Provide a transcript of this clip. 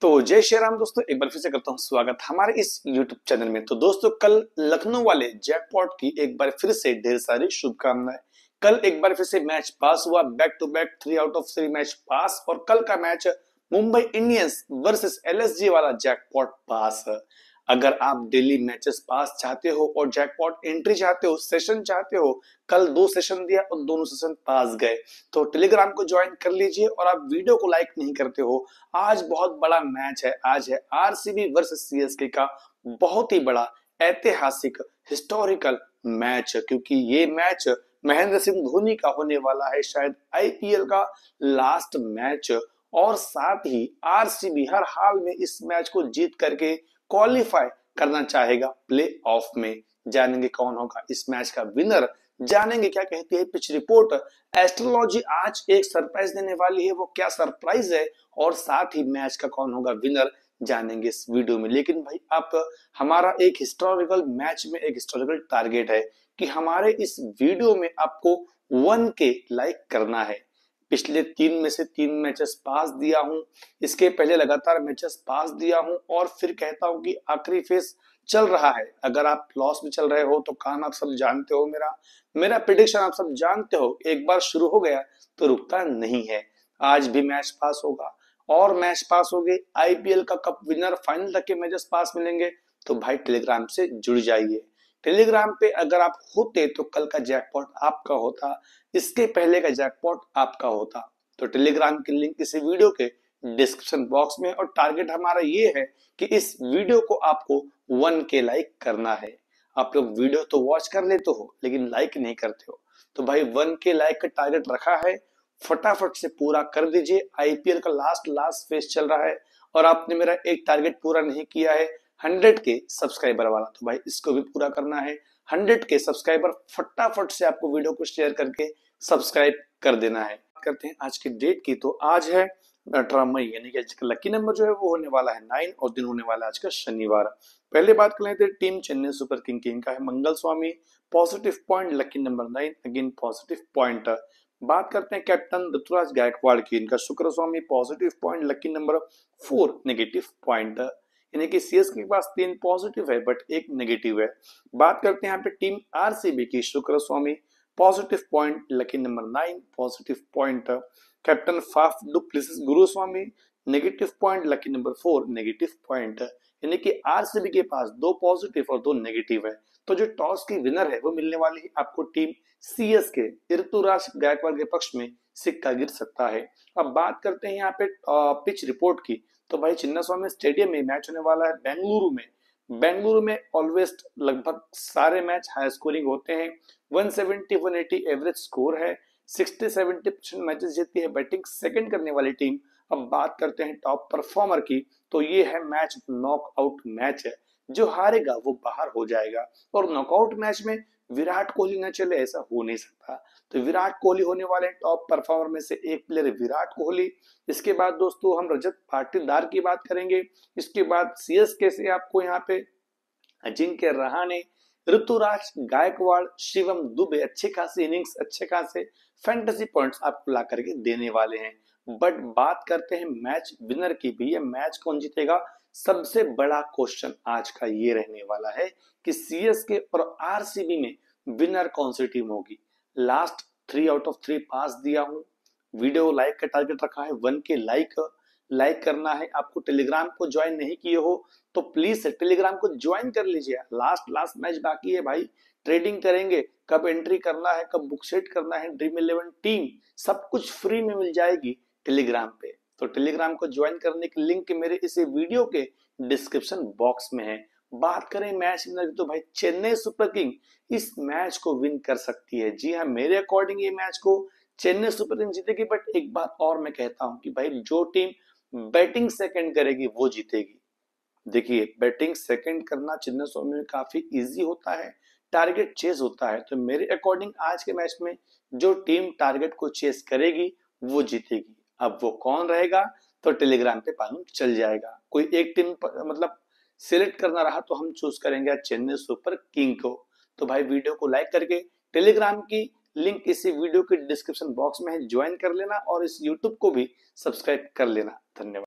तो जय श्री राम दोस्तों एक बार फिर से करता हूँ स्वागत हमारे इस YouTube चैनल में तो दोस्तों कल लखनऊ वाले जैकपॉट की एक बार फिर से ढेर सारी शुभकामनाएं कल एक बार फिर से मैच पास हुआ back to back three out of three match pass और कल का match Mumbai Indians versus LSG वाला जैकपॉट पास अगर आप डेली मैचेस पास चाहते हो और जैकपॉट एंट्री चाहते हो सेशन चाहते हो कल दो सेशन दिया और दोनों सेशन पास गए तो टेलीग्राम को ज्वाइन कर लीजिए और आप वीडियो को लाइक नहीं करते हो आज बहुत बड़ा मैच है आज है आरसीबी वर्सेस सीएसके का बहुत ही बड़ा ऐतिहासिक हिस्टोरिकल मैच क्योंकि ये मैच महेंद्र सिंह धोनी का होने वाला है शायद आईपीएल का लास्ट मैच और साथ ही आरसीबी हर हाल में इस मैच को जीत करके क्वालिफाई करना चाहेगा प्ले ऑफ में जानेंगे कौन होगा इस मैच का विनर जानेंगे क्या कहती है पिच रिपोर्ट एस्ट्रोलॉजी आज एक सरप्राइज देने वाली है वो क्या सरप्राइज है और साथ ही मैच का कौन होगा विनर जानेंगे इस वीडियो में लेकिन भाई आप हमारा एक हिस्टोरिकल मैच में एक हिस्टोरिकल टारगेट है कि हमारे इस वीडियो में आपको वन के लाइक करना है पिछले तीन में से तीन मैचेस पास दिया हूं इसके पहले लगातार मैचेस पास दिया हूं और फिर कहता हूं कि आखिरी फेस चल रहा है अगर आप लॉस में चल रहे हो तो काम आप सब जानते हो मेरा मेरा प्रिडिक्शन आप सब जानते हो एक बार शुरू हो गया तो रुकता नहीं है आज भी मैच पास होगा और मैच पास हो गए आईपीएल का कप विनर फाइनल तक के मैचेस पास मिलेंगे तो भाई टेलीग्राम से जुड़ जाइए टेलीग्राम पे अगर आप होते तो कल का जैकपॉट आपका होता इसके पहले का जैकपॉट आपका होता तो टेलीग्राम की लिंक इसी वीडियो के डिस्क्रिप्शन बॉक्स में और टारगेट हमारा ये है कि इस वीडियो को आपको वन के लाइक करना है आप लोग वीडियो तो वॉच कर लेते हो लेकिन लाइक नहीं करते हो तो भाई वन के लाइक का टारगेट रखा है फटाफट से पूरा कर दीजिए आईपीएल का लास्ट लास्ट फेज चल रहा है और आपने मेरा एक टारगेट पूरा नहीं किया है हंड्रेड के सब्सक्राइबर वाला तो भाई इसको भी पूरा करना है हंड्रेड के सब्सक्राइबर फटाफट से आपको वीडियो को शेयर करके सब्सक्राइब कर देना है करते हैं आज की डेट की तो आज है अठारह मई यानी कि आज का लकी नंबर जो है वो होने वाला है नाइन और दिन होने वाला है आज का शनिवार पहले बात कर लेते तो टीम चेन्नई सुपर किंग की इनका है मंगल स्वामी positive point lucky number nine again positive point बात करते हैं कैप्टन ऋतुराज गायकवाड़ की इनका शुक्र स्वामी positive point lucky number four negative point यानी कि सीएस के पास तीन पॉजिटिव है बट एक नेगेटिव है बात करते हैं यहाँ पे टीम आरसीबी की शुक्र स्वामी positive point lucky number nine positive point captain Faf du Plessis गुरुस्वामी negative point lucky number four negative point यानी कि आरसीबी के पास दो पॉजिटिव और दो नेगेटिव है तो जो टॉस की विनर है वो मिलने वाली है आपको टीम सीएस के ऋतुराज गायकवाड़ के पक्ष में सिक्का गिर सकता है अब बात करते हैं यहाँ पे पिच रिपोर्ट की तो भाई चिन्ना स्वामी स्टेडियम में मैच होने वाला है बेंगलुरु में बेंगलुरु में ऑलवेज लगभग सारे मैच हाई स्कोरिंग होते हैं 170 180 एवरेज स्कोर है 60 70 परसेंट मैचेस जीतती है बैटिंग सेकंड करने वाली टीम अब बात करते हैं टॉप परफॉर्मर की तो ये है मैच नॉकआउट मैच है जो हारेगा वो बाहर हो जाएगा और नॉकआउट मैच में विराट कोहली ना चले ऐसा हो नहीं सकता तो विराट कोहली होने वाले टॉप परफॉर्मर में से एक प्लेयर है विराट कोहली इसके बाद दोस्तों हम रजत पाटीदार की बात करेंगे इसके बाद सीएसके से आपको यहाँ पे अजिंक्य रहाणे ऋतुराज गायकवाड़ शिवम दुबे अच्छे खासे इनिंग्स अच्छे खासे फैंटेसी पॉइंट्स आपको ला करके देने वाले हैं बट बात करते हैं मैच विनर की भी ये मैच कौन जीतेगा सबसे बड़ा क्वेश्चन आज का ये रहने वाला है कि सी और आर में विनर कौन सी टीम होगी last three out of three pass दिया हूं वीडियो लाइक का टारगेट रखा है वन के लाइक लाइक करना है आपको टेलीग्राम को ज्वाइन नहीं किए हो तो प्लीज टेलीग्राम को ज्वाइन कर लीजिए लास्ट लास्ट मैच बाकी है भाई ट्रेडिंग करेंगे कब एंट्री करना है कब बुक सेट करना है ड्रीम इलेवन टीम सब कुछ फ्री में मिल जाएगी टेलीग्राम पे तो टेलीग्राम को ज्वाइन करने की लिंक मेरे इसी वीडियो के डिस्क्रिप्शन बॉक्स में है बात करें मैच विनर तो भाई चेन्नई सुपर किंग इस मैच को विन कर सकती है जी हाँ मेरे अकॉर्डिंग ये मैच को चेन्नई सुपर किंग जीतेगी बट एक बात और मैं कहता हूं कि भाई जो टीम बैटिंग सेकंड करेगी वो जीतेगी देखिए बैटिंग सेकंड करना चेन्नई सुपर में काफी इजी होता है टारगेट चेस होता है तो मेरे अकॉर्डिंग आज के मैच में जो टीम टारगेट को चेस करेगी वो जीतेगी अब वो कौन रहेगा तो टेलीग्राम पे मालूम चल जाएगा कोई एक टीम मतलब सिलेक्ट करना रहा तो हम चूज करेंगे चेन्नई सुपर किंग को तो भाई वीडियो को लाइक करके टेलीग्राम की लिंक इसी वीडियो के डिस्क्रिप्शन बॉक्स में है ज्वाइन कर लेना और इस यूट्यूब को भी सब्सक्राइब कर लेना धन्यवाद